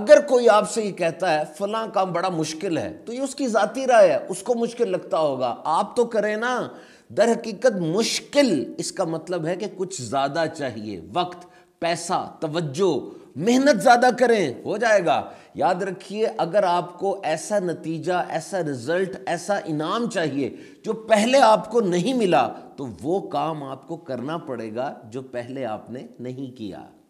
अगर कोई आपसे ये कहता है फला काम बड़ा मुश्किल है तो ये उसकी जाती राय है उसको मुश्किल लगता होगा आप तो करें ना दर हकीकत मुश्किल इसका मतलब है कि कुछ ज़्यादा चाहिए वक्त पैसा तवज्जो मेहनत ज़्यादा करें हो जाएगा याद रखिए अगर आपको ऐसा नतीजा ऐसा रिजल्ट ऐसा इनाम चाहिए जो पहले आपको नहीं मिला तो वो काम आपको करना पड़ेगा जो पहले आपने नहीं किया